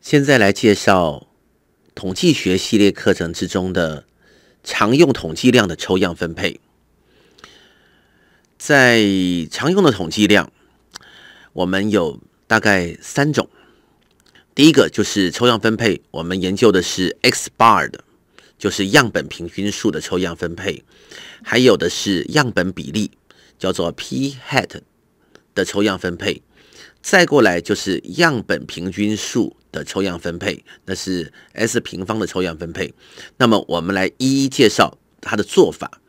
现在来介绍统计学系列课程之中的常用统计量的抽样分配。在常用的统计量，我们有大概三种。第一个就是抽样分配，我们研究的是 x bar 的，就是样本平均数的抽样分配；还有的是样本比例，叫做 p hat 的抽样分配。再过来就是样本平均数的抽样分配，那是 s 平方的抽样分配。那么我们来一一介绍它的做法。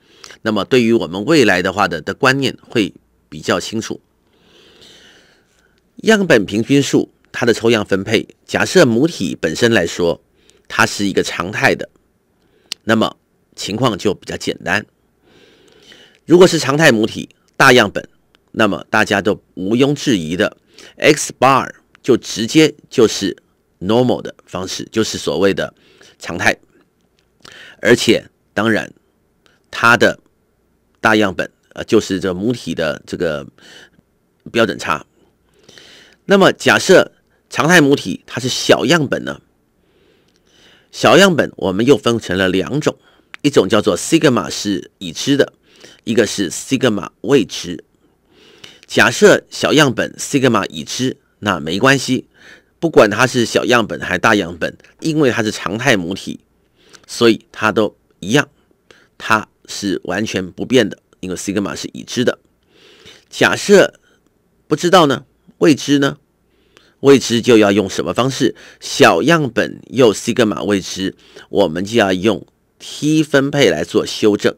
那么对于我们未来的话的的观念会比较清楚。样本平均数它的抽样分配，假设母体本身来说，它是一个常态的，那么情况就比较简单。如果是常态母体大样本，那么大家都毋庸置疑的。x bar 就直接就是 normal 的方式，就是所谓的常态，而且当然它的大样本，呃，就是这母体的这个标准差。那么假设常态母体它是小样本呢？小样本我们又分成了两种，一种叫做 sigma 是已知的，一个是 sigma 未知。假设小样本，sigma 已知，那没关系，不管它是小样本还是大样本，因为它是常态母体，所以它都一样，它是完全不变的，因为 sigma 是已知的。假设不知道呢？未知呢？未知就要用什么方式？小样本又 sigma 未知，我们就要用 t 分配来做修正。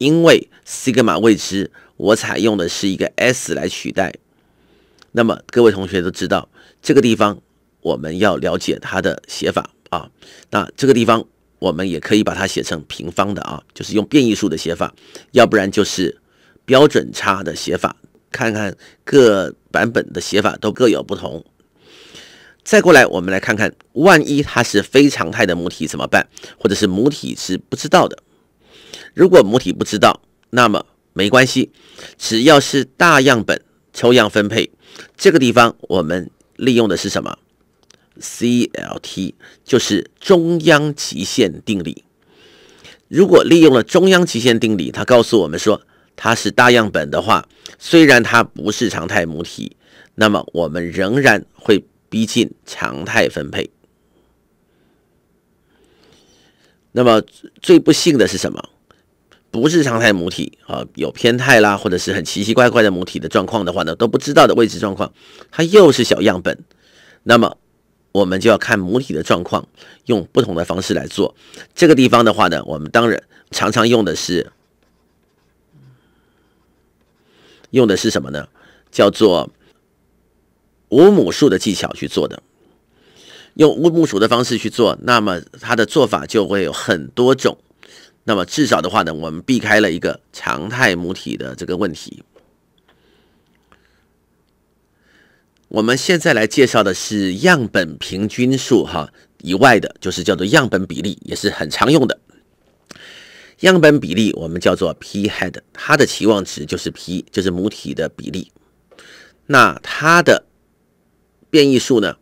因为西格玛未知，我采用的是一个 S 来取代。那么各位同学都知道，这个地方我们要了解它的写法啊。那这个地方我们也可以把它写成平方的啊，就是用变异数的写法，要不然就是标准差的写法。看看各版本的写法都各有不同。再过来，我们来看看，万一它是非常态的母体怎么办，或者是母体是不知道的。如果母体不知道，那么没关系，只要是大样本抽样分配，这个地方我们利用的是什么？CLT 就是中央极限定理。如果利用了中央极限定理，它告诉我们说它是大样本的话，虽然它不是常态母体，那么我们仍然会逼近常态分配。那么最不幸的是什么？不是常态母体啊，有偏态啦，或者是很奇奇怪怪的母体的状况的话呢，都不知道的位置状况，它又是小样本，那么我们就要看母体的状况，用不同的方式来做。这个地方的话呢，我们当然常常用的是，用的是什么呢？叫做无母数的技巧去做的，用五母数的方式去做，那么它的做法就会有很多种。那么至少的话呢，我们避开了一个常态母体的这个问题。我们现在来介绍的是样本平均数哈以外的，就是叫做样本比例，也是很常用的。样本比例我们叫做 p h e a d 它的期望值就是 p，就是母体的比例。那它的变异数呢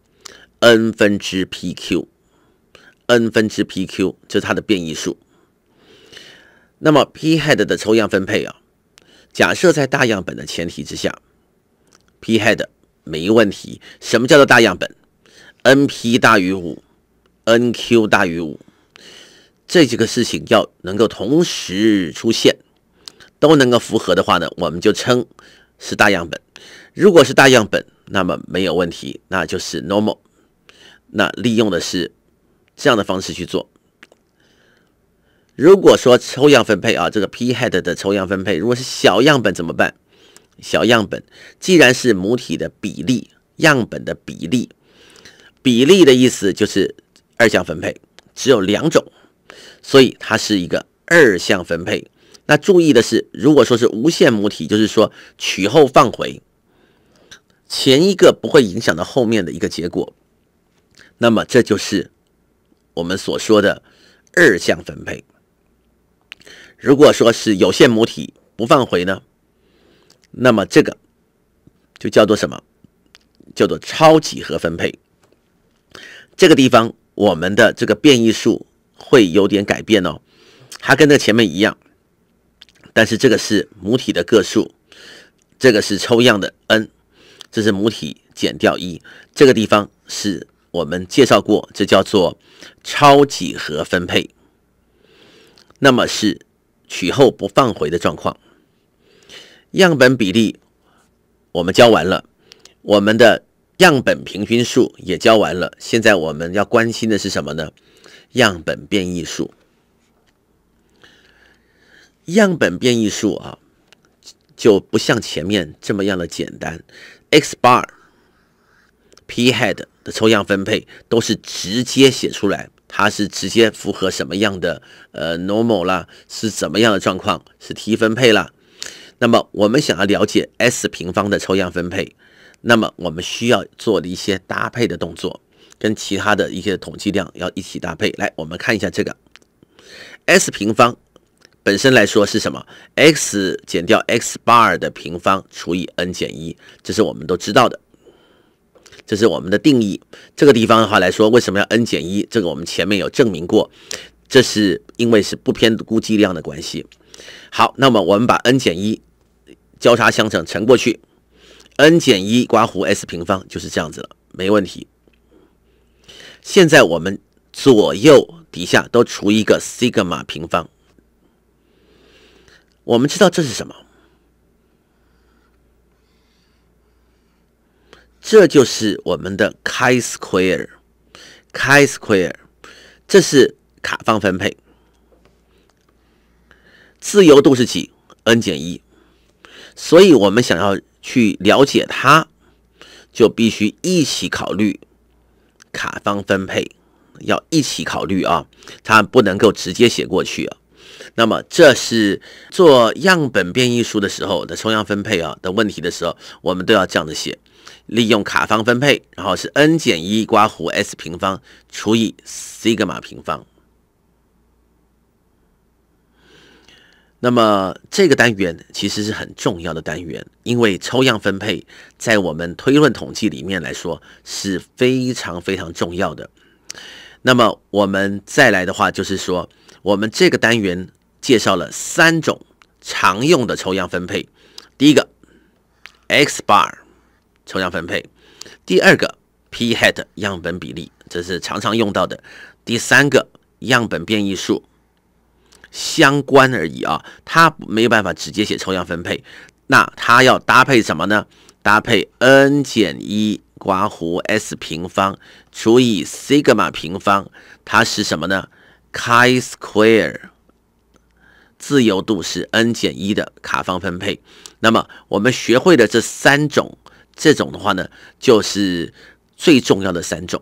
？n 分之 p q，n 分之 p q 就是它的变异数。那么 p h a d 的抽样分配啊，假设在大样本的前提之下，p h a d 没问题。什么叫做大样本？n p 大于五，n q 大于五，这几个事情要能够同时出现，都能够符合的话呢，我们就称是大样本。如果是大样本，那么没有问题，那就是 normal。那利用的是这样的方式去做。如果说抽样分配啊，这个 P h e a d 的抽样分配，如果是小样本怎么办？小样本既然是母体的比例，样本的比例，比例的意思就是二项分配，只有两种，所以它是一个二项分配。那注意的是，如果说是无限母体，就是说取后放回，前一个不会影响到后面的一个结果，那么这就是我们所说的二项分配。如果说是有限母体不放回呢，那么这个就叫做什么？叫做超几何分配。这个地方我们的这个变异数会有点改变哦，它跟那前面一样，但是这个是母体的个数，这个是抽样的 n，这是母体减掉一，这个地方是我们介绍过，这叫做超几何分配。那么是。取后不放回的状况，样本比例我们教完了，我们的样本平均数也教完了。现在我们要关心的是什么呢？样本变异数，样本变异数啊，就不像前面这么样的简单。x bar p h a d 的抽样分配都是直接写出来。它是直接符合什么样的呃 normal 了？是怎么样的状况？是 t 分配了？那么我们想要了解 s 平方的抽样分配，那么我们需要做的一些搭配的动作，跟其他的一些统计量要一起搭配。来，我们看一下这个 s 平方本身来说是什么？x 减掉 x bar 的平方除以 n 减一，这是我们都知道的。这是我们的定义，这个地方的话来说，为什么要 n 减一？这个我们前面有证明过，这是因为是不偏估计量的关系。好，那么我们把 n 减一交叉相乘乘过去，n 减一刮弧 s 平方就是这样子了，没问题。现在我们左右底下都除一个西格玛平方，我们知道这是什么？这就是我们的 square，chi square，这是卡方分配，自由度是几？n 减一。所以我们想要去了解它，就必须一起考虑卡方分配，要一起考虑啊，它不能够直接写过去啊。那么这是做样本变异数的时候的抽样分配啊的问题的时候，我们都要这样的写。利用卡方分配，然后是 n 减一，刮弧 s 平方除以西格玛平方。那么这个单元其实是很重要的单元，因为抽样分配在我们推论统计里面来说是非常非常重要的。那么我们再来的话，就是说我们这个单元介绍了三种常用的抽样分配，第一个 x bar。抽样分配，第二个 p hat 样本比例，这是常常用到的。第三个样本变异数相关而已啊，它没有办法直接写抽样分配。那它要搭配什么呢？搭配 n 减一刮弧 s 平方除以西格玛平方，它是什么呢？square i。自由度是 n 减一的卡方分配。那么我们学会的这三种。这种的话呢，就是最重要的三种。